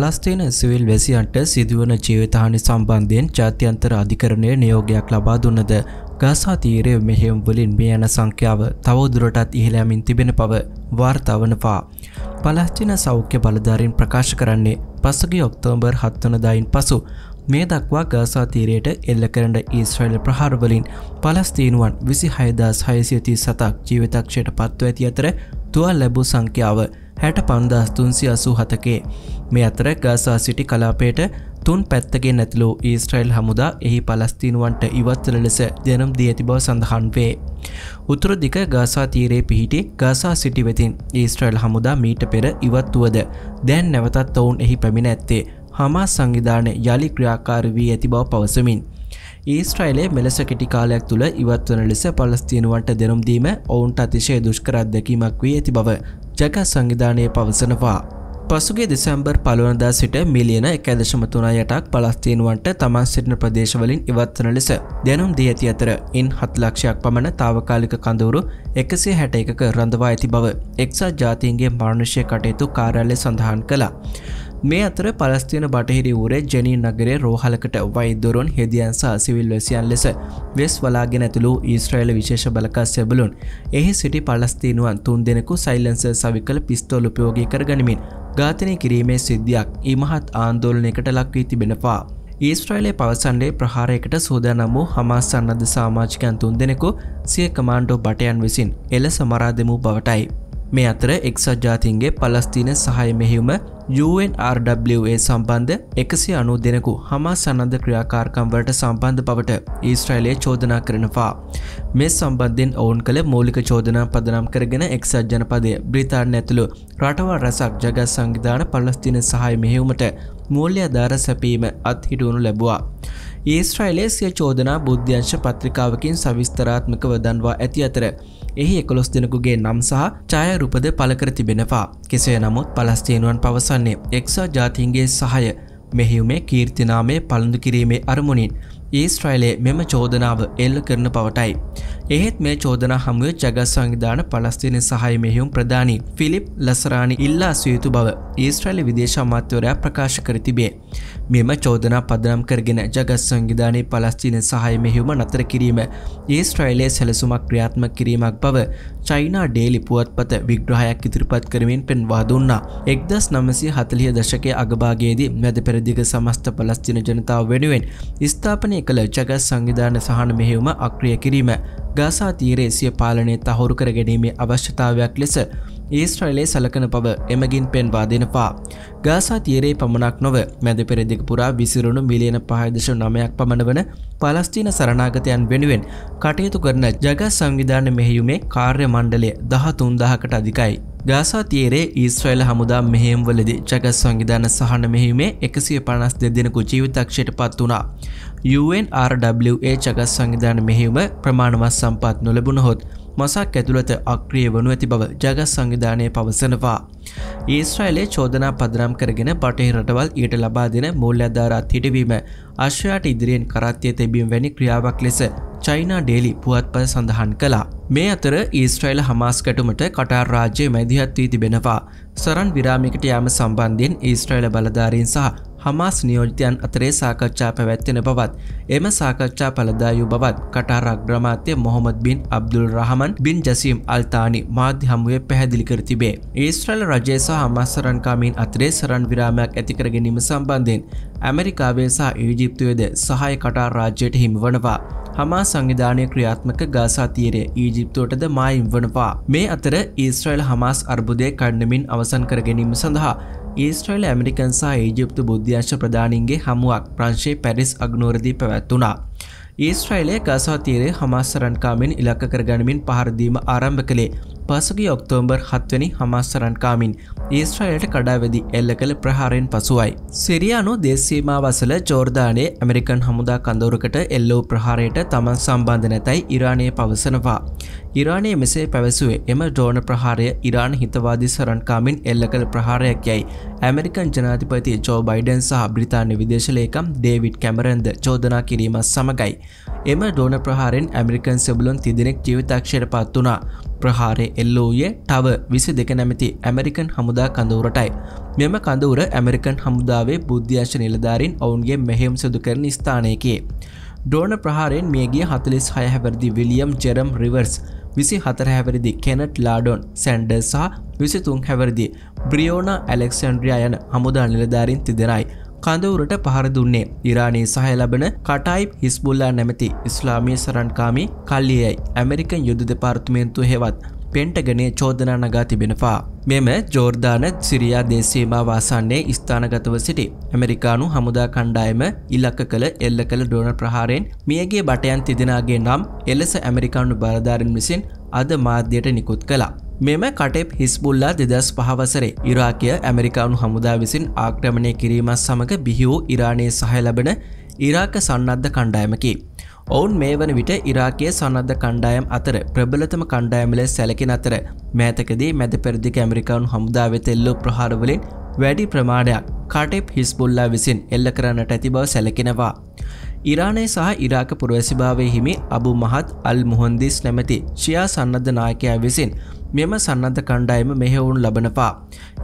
පලස්තීන civil වැසියන්ට සිදුවන ජීවිතහානි සම්බන්ධයෙන් ජාත්‍යන්තර අධිකරණය නියෝගයක් ලබා දුන්නද ගසා තීරය මෙහෙම් වලින් මේ යන සංඛ්‍යාව තවදුරටත් ඉහළෑමින් තිබෙන පව වාර්තාවනවා. පලස්තින සෞඛ්‍ය බලධාරින් ප්‍රකාශ කරන්නේ පසගේ ඔක්තෝම්බර් හත්වනදායින් පසු මේ දක්වා ගාසා තීරයට එල්ල කරට ඊස්්‍රයිල් ප්‍රහාරවලින් පලස්තීනුවන් විසි හයදස් හයසිති සතක් ජීවිතක්ෂයට පත්ව ඇති අතර තුවල් ලැබූ සංඛ්‍යාව හැට පන්දස්තුන්සි අසූ හතකේ මේ අතර ගාසා සිටි කලාපේට තුන් පැත්තගේ නැතිලෝ ඊස්ට්‍රයිල් හමුදා එහි පලස්තිීනුවන්ට ඉවත්තල ලෙස දෙනම් දී ඇති බව සඳහන් වේ. උතුරදික ගාසා තීරේ පිහිටි ගාසා සිටි වෙතින් ඊස්ට්‍රයිල් හමුදා මීට පෙර ඉවත්තුවද දැන් නැවතත් ඔවුන් එහි පැමිණ ඇත්තේ හමා සංවිධානය යළි ක්‍රියාකාර වී ඇති බව පවසමින්. ඊස්ට්‍රයිලේ මෙලෙස කෙටිකාලයක් තුළ ඉවත්වන ලෙස පලස්තිීනුවන්ට දෙනුම්දීම ඔවුන්ට අතිශය දුෂ්කරත්දැකීමක් වී ඇති බව ජක සංවිධානය පවසනවා. පසුගේ දෙසැම්බර් පලුවනදා සිට මිලියන එකදශම තුනයටක් පලස්තිීනුවන්ට තමන් සිටින ප්‍රදේශවලින් ඉවත්වන ලෙස දෙනුම් දී ඇති අතර ඉන් හත්ලක්ෂයක් පමණ තාවකාලික කඳවුරු එකසේ හැට එකක රඳවා ඇති බව එක්සා ජාතින්ගේ මාර්ණශය කටයුතු කාරාලය සඳහන් කලා. මේ අතර පලස්තින බටහිරි වූරේ ජනී නගරේ රෝහලකට වෛදරුන් හෙදියන් සහ සිවිල් වැසියන් ලෙස වෙස් වලාගෙන ඇතුළු ඊස්ට්‍රයිල විශේෂ බලකා සැබලුන් එහි සිටි පලස්තිීනුවන් තුන් දෙනෙකු සයිල්ලන්ස සවිකල පිස්තෝලුපයෝගී කරගනිමින් ඝාතනය කිරීමේ සිද්ධියක් ඉමහත් ආන්දෝලනයකට ලක්වී තිබෙනවා. ඊස්ට්‍රයිලේ පවසන්ඩේ ප්‍රහාරයකට සූදානම් වූ හමස් සන්නද සාමාජිකයන් තුන් දෙනෙකු සිය කමාන්්ඩෝ බටයන් විසින් එල සමරාදමූ බවටයි. මේ අතර එක්සත් ජාතින්ගේ පලස්තින සහය මෙහිවුම UNRWA සම්බන්ධ එකසි අනු දෙනකු හමා සනන්ද ක්‍රියාකාරකම්වලට සම්බන්ධ පවට ඊස්ට්‍රයිලේ චෝදනා කරනවා. මේ සම්බන්ධෙන් ඔවුන් කළ මූලික චෝදනා පදනම් කරගෙන එක්සත් ජනපදය බ්‍රිතාන්න ඇතුළු රටවල් රැසක් ජගත් සංවිධාන පලස්තින සහය මෙහෙවුමට මූල්‍ය අධාර සැපීම අත්හිටුවනු ලැබවා. ඊස්ට්‍රයිලේ සිය චෝදනා බුද්ධ්‍යංශ පත්‍රිකාවකින් සවිස්තරාත්මකව දන්වා ඇති අතර එහි එකොළොස් දෙනකුගේ නම් සහ ඡායරූපද පලකර තිබෙනවා. කෙසේ නමුත් පලස්තියනුවන් පවස පවසන්නේ එක්සා ජාතින්ගේ සහය මෙහිුමේ කීර්තිනාමය පළඳු කිරීමේ අරමුණින් ඊස්ට්‍රයිලේ මෙම චෝදනාව එල්ල කරන පවටයි. එහෙත් මේ චෝදනා හමුව ජගත් සංවිධාන පලස්තින සහය මෙහිුම් ප්‍රධානී ෆිලිප් ලසරාණි ඉල්ලා සයුතු බව ඊස්ට්‍රයිල විදේශ අමාත්‍යවරයා ප්‍රකාශ කර තිබේ. මෙම චෝදනා පදනම් කරගෙන ජගත් සංවිධානයේ පලස්තින සහය මෙහිුම නතර කිරීම ඊස්ට්‍රයිලේ සැලසුමක් ක්‍රියාත්ම කිරීමක් බව චයිනා ඩේලි පුවත්පත විග්‍රහයක් ඉදිරිපත් කරමින් පෙන්වා දුන්නා. එක්දස් නමසි හතලිය දශකය අගභාගේදී මැද පෙරදිග සමස්ත පලස්තින ජනතාව වෙනුවෙන් ස්ථාපනය එකළ ජගත් සංවිධාන සහන මෙහෙවුම අක්‍රිය කිරීම ගාසා තීරේ සිය පාලනය තහවුරු කර ගැනීමේ අවශ්‍යතාවයක් ලෙස ඒස්ට්‍රයිලේ සලකන පව එමගින් පෙන්වා දෙනවා. ගාසා තීරේ පමණක් නොව මැද පෙරදික පුරා විසිරුණු මිලියන පහදශ නමයක් පමණ වන පලස්තිීන සරනාගතයන් වෙනුවෙන් කටයුතු කරන ජගත් සංවිධාන මෙහෙයුමේ කාර්ය මණ්ඩලේ දහ තුන්දහකට අධිකයි. ගාසා තියරේ ඊස්්‍රයිල් හමුදා මෙහෙම්වලදි චගස් සංවිධාන සහන මෙහිීමේ එකසිය පනස් දෙදෙනකු ජීවිතක්ෂයට පත් වුණා. UNRWA චගස් සංවිධාන මෙහිවම ප්‍රමාණවත් සම්පත් නොලබුණ හොත්. මසක් ඇතුළත අක්‍රිය වනු ඇති බව ජගත් සංවිධානය පවසනවා. ඒස්්‍රයිලේ චෝදනා පදරම් කරගෙන පටහිරටවල් ඊට ලබා දෙන මුල් අධාරත් හිටවීම අශ්වයාට ඉදිරියෙන් කරත්තිය තැබීම් වැනි ක්‍රියාවක් ලෙස චයිනා ඩේලි පුවත්ප සඳහන් කලා. මේ අතර ඊස්ට්‍රයිල් හමාස් කැටුමට කටාර් රාජ්‍යය මැදිහත් වී තිබෙනවා. සරන් විරාමිකට යාම සම්බන්ධයෙන් ඊස්ට්‍රයිල බලධාරීන් සහ හමාස් නියෝජතයන් අතරේ සාකච්ඡා පැවැත්වෙන බවත් එම සාකච්ඡා පලදායු බවත් කටාර අග්‍රමාත්‍ය මොහොමද බින් අබ්දුල් රහමන් බින් ජසීම් අල්තානි මාධ්‍ය හමුවේ පැහැදිලි කර තිබේ. ඊස්ට්‍රයිල් රජය සහ හමාස්සරන්කාමීන් අතරේ සරන් විරාමයක් ඇතිකර ගැනීම සම්බන්ධයෙන් ඇමරිකාවේ සහ ඊජිප්තුවේද සහය කටාර් රාජ්‍යයට හිමිවනවා. හමා සංවිධානය ක්‍රියාත්මක ගාසා තීරය ඊජිප්තුවටද මයිම් වනවා. මේ අතර ඊස්ට්‍රයිල් හමස් අර්බුදය කණ්ඩමින් අවසන් කරගැනීම සඳහා ඊස්ට්‍රයිල් ඇමරිකන් සහ ඊජිප්තු බුද්ධ්‍යංශ ප්‍රධානින්ගේ හමුවක් ප්‍රංශයේ පැරිස් අගනෝරදී පැවැත්වනා. ඊස්ට්‍රයිලේ ගසා තීරය හමස් සරන්කාමෙන් ඉලක්ක කරගනිමින් පහරදීම ආරම්භ කළේ පසුගේ ඔක්තෝම්බර් හත්වනි හමස්සරන්කාමින් ඒස්ට්‍රයිලට කඩාවැදි එල්ල කළ ප්‍රහාරයෙන් පසුවයි. සිරියානු දේශීමා වසල ජෝර්ධානයේ ඇමරිකන් හමුදා කඳවරකට එල්ලෝ ප්‍රහාරයට තමන් සම්බන්ධ නැතැයි ඉරානය පවසනවා. ඉරානය මෙසේ පැවසුවේ එම ඩෝන ප්‍රහාරය ඉරාන හිතවාදී සරන්කාමින් එල්ල කළ ප්‍රහාරයක් යැයි ඇමරිකන් ජනාතිපති ජෝ බයිඩන් සහ බ්‍රිතාන්‍ය විදේශලේකම් ඩේවිඩ් කැමරන්ද චෝදනා කිරීමත් සමඟයි. එම ඩෝන ප්‍රහාරෙන් ඇමරිකන් සෙබලොන් තිදෙනෙක් ජීවිතක්ෂයට පත් වනා ප්‍රහාරය එල්ලෝයේ ටව විසි දෙක නැමති ඇමරිකන් හමුදා කඳවරටයි. මෙම කඳවර ඇමරිකන් හමුදාවේ බුද්ධ්‍යංශ නිලධාරින් ඔවුන්ගේ මෙහෙම් සිදු කරන ස්ථානයකේ. ඩෝන ප්‍රහාරයෙන් මියගේ හතලිස් හයහැවරදි විලියම් ජෙරම් රිවර්ස් විසි හතර හැවරිදි කෙනට් ලාඩොන් සැන්ඩර් සහ විසිතුන් හැවරදි බ්‍රියෝනා ඇලෙක්සන්ඩ්‍රියා යන හමුදා නිලධාරින් තිදෙනයි. කඳවුරට පහර දුන්නේ ඉරානයේ සහය ලබන කටයිප් හිස්බුල්ලා නැමැති ඉස්ලාමය සරන්කාමී කල්ලියයි ඇමරිකන් යුදු දෙපාර්තුමේන්තු හෙවත් පෙන්ටගනේ චෝදනා නගා තිබෙනවා. මෙම ජෝර්ධාන සිරියා දේශේමා වාසන්නේ ස්ථානගතව සිටි. ඇමරිකානු හමුදා කණ්ඩායම ඉලක්ක කළ එල්ල කළ ඩෝන ප්‍රහාරයෙන් මියගේ බටයන් තිදෙනගේ නම් එලෙස ඇමරිකානු බලධාරෙන් විසින් අද මාධ්‍යයට නිකුත් කලා. මෙම කටෙප් හිස්බුල්ලා දෙදස් පහවසරේ ඉරාකය ඇමරිකානු හමුදා විසින් ආක්‍රමණය කිරීමත් සමඟ බිහිවූ ඉරාණය සහය ලබන ඉරාක සන්නද්ධ කණ්ඩායමකි. ඔවුන් මේ වන විට ඉරාකය සන්නද්ධ කණ්ඩායම් අතර ප්‍රබලතම කණ්ඩායමල සැලකෙන අතර මෑතකදී මැද පෙරදික ඇමරිකානු හමුදා වෙතෙල්ලෝ ප්‍රහාරවලින් වැඩි ප්‍රමාණයක් කටෙප් හිස්බුල්ලා විසින් එල්ල කරන්නට ඇති බව සැලකෙනවා. ඉරාණය සහ ඉරාක පුරවැසිභාවය හිමි අබු මහත් අල් මුහොන්දිස් නැමැති ශයා සන්නද්ධ නායකයා විසින් මෙම සන්නත කණ්ඩායම මෙහෙවුන් ලබනවා.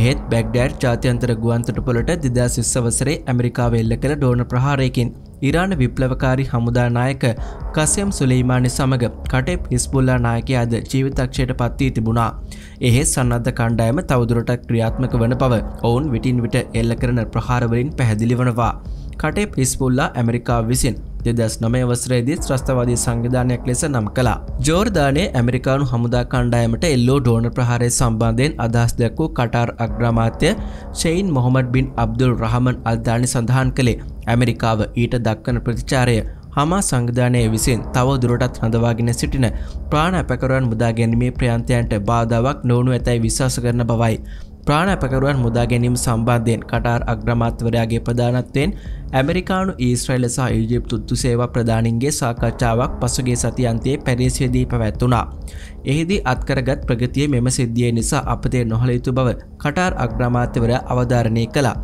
එහෙත් බැක්ඩෑඩ් ජාතියන්තර ගුවන්තටපොලට දෙදා සිස්සවසරේ ඇමරිකාව එල්ල කළ ඩෝන ප්‍රහාරයකින් ඉරාණ විප්ලවකාරි හමුදානායක කසයම් සුලේමානි සමඟ කටෙප් හිස්බුල්ලා නායකයාද ජීවිතක්ෂයට පත්වී තිබුණා. එහෙත් සන්නද්ධ කණ්ඩායම තවදුරට ක්‍රියාත්මක වන පව ඔවුන් විටින් විට එල්ල කරන ප්‍රහාරවලින් පැහැදිලි වනවා. කටේ පිස්බුල්ලා ඇමරිකා විසින් දෙදස් නොමේ වසරේදී ත්‍රස්තවාදී සංවිධානයක් ලෙස නම් කලා. ජෝර්ධානය ඇමරිකානු හමුදා කණ්ඩායමට එල්ලෝ ඩෝන ප්‍රහාරය සම්බන්ධයෙන් අදහස් දැක් වූ කටාර් අග්‍රාමාත්‍ය Sheikh Mohammed bin Abdul Rahman Al Thani සඳහන් කළේ ඇමරිකාව ඊට දක්වන ප්‍රතිචාරය හමා සංවිධානය විසින් තව දුරටත් හඳවාගෙන සිටින ප්‍රාණ අපකරුවන් මුදා ගැනීමේ ප්‍රයන්තයන්ට බාධාවක් නොවනු ඇතැයි විශවාස කරන බවයි. ප්‍රාණඇපකරුවන් මුදා ගැනීම සම්බන්ධයෙන් කටාර් අග්‍රමාත්වරයාගේ ප්‍රධානත්වයෙන් ඇමරිකානු ඊස්ට්‍රයිල සහ ඉජිප්තු තුත්තු සේවා ප්‍රධානින්ගේ සාකච්ඡාවක් පසුගේ සතියන්තයේ පැරිස්වේදී පැවැත්වුණා. එහිදී අත්කරගත් ප්‍රගතිය මෙම සිද්ධිය නිසා අපතේ නොහලයුතු බව කටාර් අග්‍රමාත්‍යවරයා අවධාරණය කළා.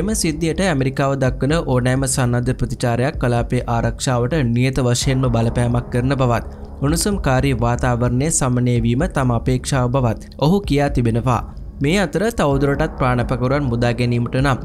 එම සිද්ධියට ඇමරිකාව දක්වන ඕනෑම සන්නධ ප්‍රතිචාරයක් කලාපේ ආරක්ෂාවට නියත වශයෙන්ම බලපෑමක් කරන බවත්. උණුසුම් කාරී වාතාවරණය සමනයවීම තම අපේක්ෂාව බවත් ඔහු කියා තිබෙනවා. මේ අතර තවදුරටත් ප්‍රාණපකරුවන් මුදා ගැනීමට නම්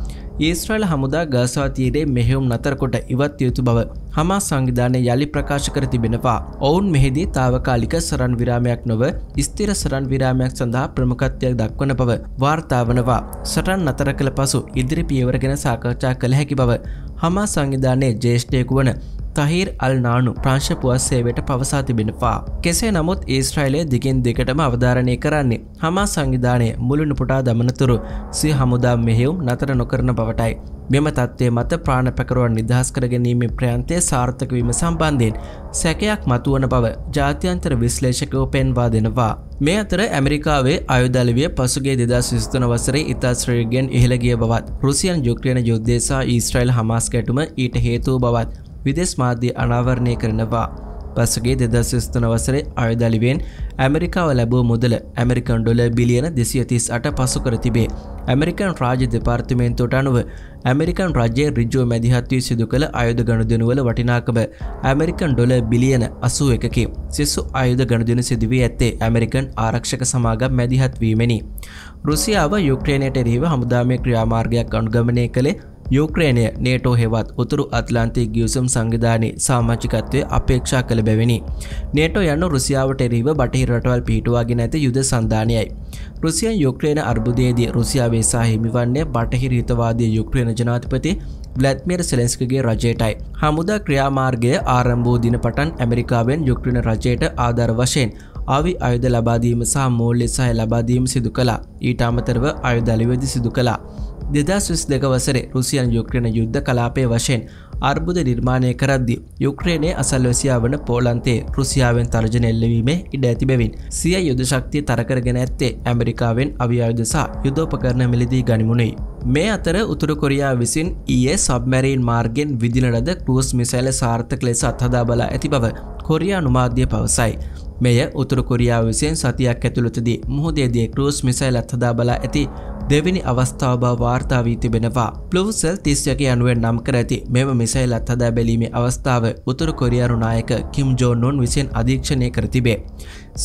ඒස්ට්‍රයිල් හමුදා ගාසාතීරේ මෙහෙුම් නතරකොට ඉවත් යුතු බව හමා සංවිධානය යළි ප්‍රකාශ කර තිබෙනවා ඔවුන් මෙහිදී තාවකාලික සරන් විරාමයක් නොව ස්තිර සරන් විරාමයක් සඳහා ප්‍රමුකත්වයක් දක්වන බව වාර්තාාවනවා සටන් නතර කළ පසු ඉදිරි පියවරගෙන සාකච්ඡා කළ හැකි බව හමා සංවිධානයේ ජේෂ්ඨයකු වන තහිර් අල් නානු ප්‍රංශ පුවස්සේවට පවසා තිබෙනවා. කෙසේ නමුත් ඊස්ට්‍රයිලය දිගින් දෙකටම අවධාරණය කරන්නේ හමා සංවිධානය මුළුණු පුටා දමනතුරු සිය හමුදා මෙහෙවුම් නතර නොකරන බවටයි. මෙම තත්ත්වය මත ප්‍රාණ පැකරුවන් නිදහස් කරගැනීමේ ප්‍රයන්තය සාර්ථකවීම සම්බන්ධයෙන් සැකයක් මතුවන බව ජාත්‍යන්තර විශ්ලේෂකෝ පෙන්වා දෙනවා. මේ අතර ඇමරිකාවේ අයුදලවිය පසුගේ දෙදස් විස්තුන වසරේ ඉතාස්ශ්‍රීගෙන් ඉහළගිය බවත් රුසියන් යුක්්‍රයන යුද්ධේසා ඊස්ට්‍රයිල් හමස් කැටුම ඊට හේතුව බවත් විදෙස් මාධ්‍ය අනාවරණය කරනවා. පසුගේ දෙදස් ස්තන වසරේ අයදලිවෙන් ඇමරිකාව ලැබූ මුදල ඇමරිකන් ඩොල බිලියන දෙසියතිස් අට පසු කර තිබේ. ඇමරිකන් රාජ දෙපාර්තිමේන්තුවට අනුව ඇමරිකන් රජයේ රිජෝ මැදිහත්වී සිදු කළ අයුධ ගණුදනුවල වටිනාකම ඇමරිකන් ඩොල බිලියන අසූ එකකි සිස්සු අයුධ ගණුදන සිදුවී ඇත්තේ ඇමරිකන් ආරක්ෂක සමාගම් මැදිහත්වීමෙනි. රුසියාව යුක්්‍රේණයට එරහිව හමුදාමය ක්‍රියාමාර්ගයක් අනුගමනය කළේ යුක්‍රේනය නේටෝ හෙවත් උතුරු අත්ලාන්තිය ගියසුම් සංවිධානය සාමාචිකත්වය අපේක්ෂා කළ බැවිනි. නේටෝ යන්න රුසියාවට එරීව බටහිරටවල් පිටවාගෙන ඇති යුද සන්ධානයයි. රුසියන් යුක්‍රේන අර්බුදයේදී රුසියාවේ සාහිමිවන්නේ බටහිර හිතවාදී යුක්‍රේන ජනාධිපති බ්ලැත්මියර් සෙලෙන්ස්කගේ රජයටයි. හමුදා ක්‍රියාමාර්ගය ආරම්භූ දින පටන් ඇමරිකාවෙන් යුක්‍රණ රජයට ආධර වශයෙන් අවි අයුද ලබාදීම සහ මූල්ලෙ සහ ලබාදීම සිදු කලා ඊට අමතරව අයුදලිවෙදි සිදු කලා දෙදස් විස් දෙක වසරේ රුසියන් යුක්‍රණ යුද්ධ කලාපය වශයෙන් අර්බුද නිර්මාණය කරද්දි යුක්‍රේණය අසල්වසියා වන පෝලන්තේ රුසියාවෙන් තර්ජන එල්ලවීමේ ඉඩ ඇති බැවින් සිය යුදශක්තිය තරකරගෙන ඇත්තේ ඇමරිකාවෙන් අවියයුදසා යුදෝපකරණ මිලදී ගනිමුණයි. මේ අතර උතුරු කොරියා විසින් ඒ සබ්මැරීන් මාර්ගෙන් විදිනලද කෘස් මිසයිල සාර්ථක ලෙස අත්හදා බලා ඇති බව කොරියා නුමාධ්‍ය පවසයි. මෙය උතුරු කොරියාව විසින් සතියක් ඇතුළතදී මුහදේදිය ක්‍රස් මිසයිල් අත්හදා බලා ඇති දෙවිනි අවස්ථාව වාර්තා වී තිබෙනවා පලොවසල් තිස්යක අනුවෙන් නම් කර ඇති මෙම මිසයිල් අත්හදා බැලීමේ අවස්ථාව උතුරු කොරියාරු නායක කිම් ජෝනොන් විසින් අධීක්ෂණය කර තිබේ.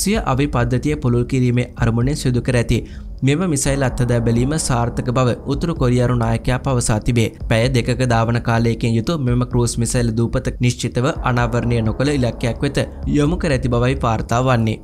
සිය අවි පද්ධතිය පුළුල් කිරීමේ අරමුණෙන් සිදු කර ඇති මෙම මිසයිල් අත්හදා බැලීම සාර්ථක බව උතුරු කොරියාරු නායකයා පවසා තිබේ. පැය දෙකක ධාවන කාලයකින් යුතු මෙම ක්‍රූස් මිසයිල් දූපත නිශ්චිතව අනාවරණය නොකළ ඉලක්කයක් වෙත යොමු කර ඇති බවයි වාර්තා වන්නේ.